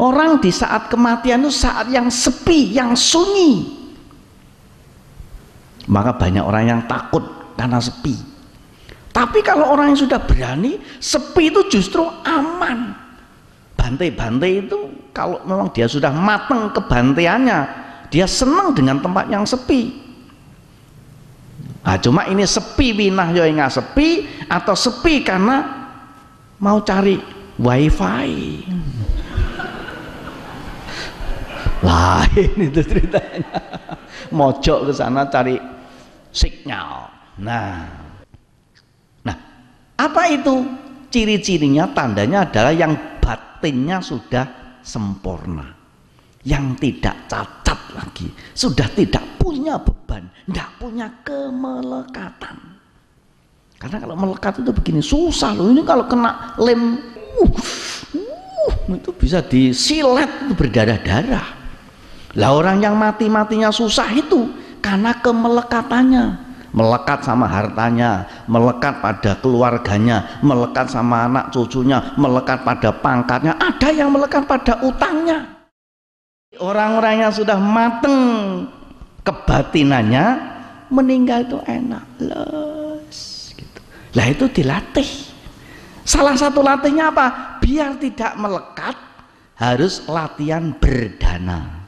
Orang di saat kematian itu saat yang sepi, yang sunyi. Maka banyak orang yang takut karena sepi. Tapi kalau orang yang sudah berani, sepi itu justru aman. Bantai-bantai itu kalau memang dia sudah matang kebantaiannya, dia senang dengan tempat yang sepi. Nah, cuma ini sepi winah yo ya, nggak sepi atau sepi karena mau cari wifi lain itu ceritanya mojok ke sana cari signal. nah nah apa itu ciri-cirinya tandanya adalah yang batinnya sudah sempurna yang tidak cacat lagi sudah tidak punya beban tidak punya kemelekatan karena kalau melekat itu begini susah loh ini kalau kena lem uh, uh, itu bisa disilet berdarah-darah lah orang yang mati-matinya susah itu karena kemelekatannya. Melekat sama hartanya, melekat pada keluarganya, melekat sama anak cucunya, melekat pada pangkatnya, ada yang melekat pada utangnya. Orang-orang yang sudah mateng kebatinannya meninggal itu enak, les gitu. Lah itu dilatih. Salah satu latihnya apa? Biar tidak melekat harus latihan berdana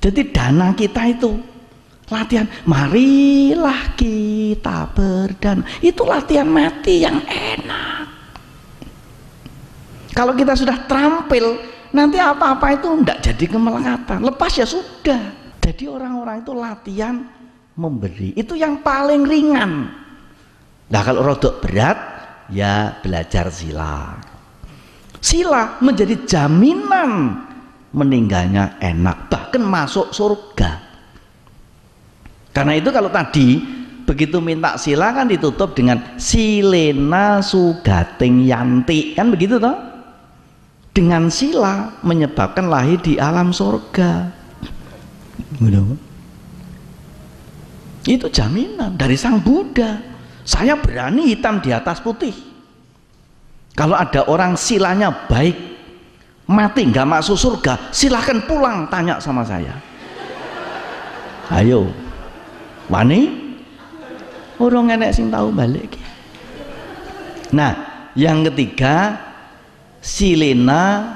jadi dana kita itu latihan. Marilah kita berdana. Itu latihan mati yang enak. Kalau kita sudah terampil, nanti apa-apa itu tidak jadi kemelengatan. Lepas ya sudah. Jadi orang-orang itu latihan memberi. Itu yang paling ringan. Nah kalau rodok berat, ya belajar sila. Sila menjadi jaminan meninggalnya enak bahkan masuk surga karena itu kalau tadi begitu minta sila kan ditutup dengan silena sugating yanti kan begitu toh dengan sila menyebabkan lahir di alam surga itu jaminan dari sang Buddha saya berani hitam di atas putih kalau ada orang silanya baik mati nggak masuk surga silahkan pulang tanya sama saya ayo wani orang nenek sing tahu balik nah yang ketiga silena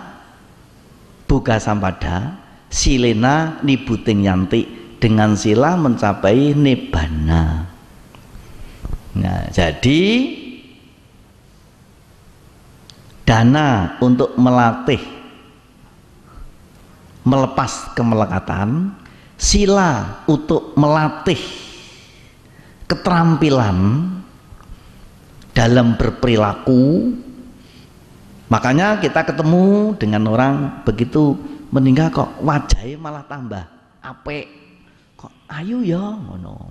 buka sampada silena nibuting yanti dengan sila mencapai nibana nah jadi dana untuk melatih melepas kemelekatan, sila untuk melatih keterampilan dalam berperilaku. Makanya kita ketemu dengan orang begitu meninggal kok wajahnya malah tambah ape? Kok ayu ya ngono.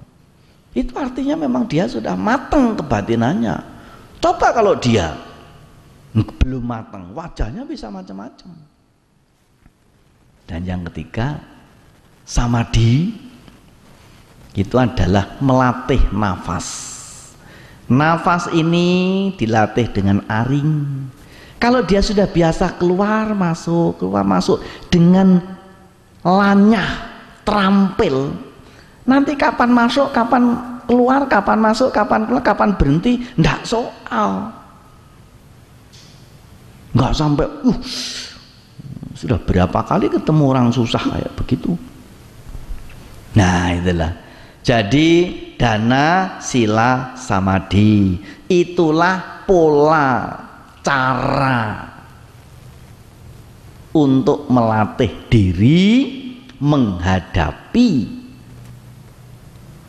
Itu artinya memang dia sudah matang kebatinannya. Coba kalau dia belum matang, wajahnya bisa macam-macam. Dan yang ketiga, samadhi itu adalah melatih nafas. Nafas ini dilatih dengan aring. Kalau dia sudah biasa keluar masuk, keluar masuk dengan lanyah, terampil. Nanti kapan masuk, kapan keluar, kapan masuk, kapan keluar, kapan berhenti, ndak soal. Nggak sampai uh sudah berapa kali ketemu orang susah kayak begitu. Nah, itulah. Jadi dana sila samadhi itulah pola cara untuk melatih diri menghadapi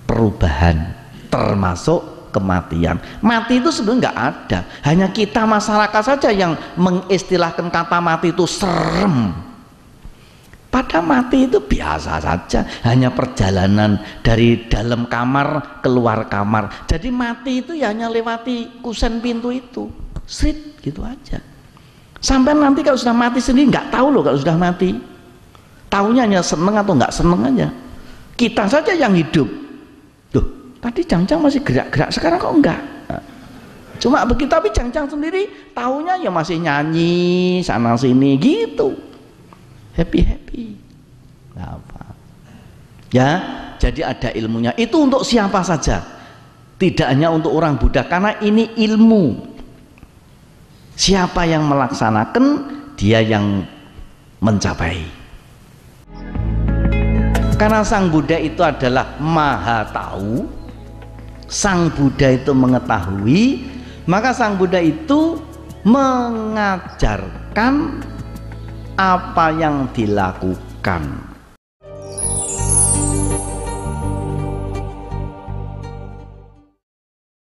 perubahan termasuk kematian mati itu sebenarnya nggak ada hanya kita masyarakat saja yang mengistilahkan kata mati itu serem pada mati itu biasa saja hanya perjalanan dari dalam kamar keluar kamar jadi mati itu ya hanya lewati kusen pintu itu street gitu aja sampai nanti kalau sudah mati sendiri nggak tahu loh kalau sudah mati tahunya hanya seneng atau nggak seneng aja kita saja yang hidup tadi cangcang masih gerak-gerak sekarang kok enggak ah. cuma begitu tapi cangcang sendiri tahunya ya masih nyanyi sana sini gitu happy happy apa ya jadi ada ilmunya itu untuk siapa saja tidak hanya untuk orang Buddha karena ini ilmu siapa yang melaksanakan dia yang mencapai karena sang Buddha itu adalah maha tahu Sang Buddha itu mengetahui, maka Sang Buddha itu mengajarkan apa yang dilakukan.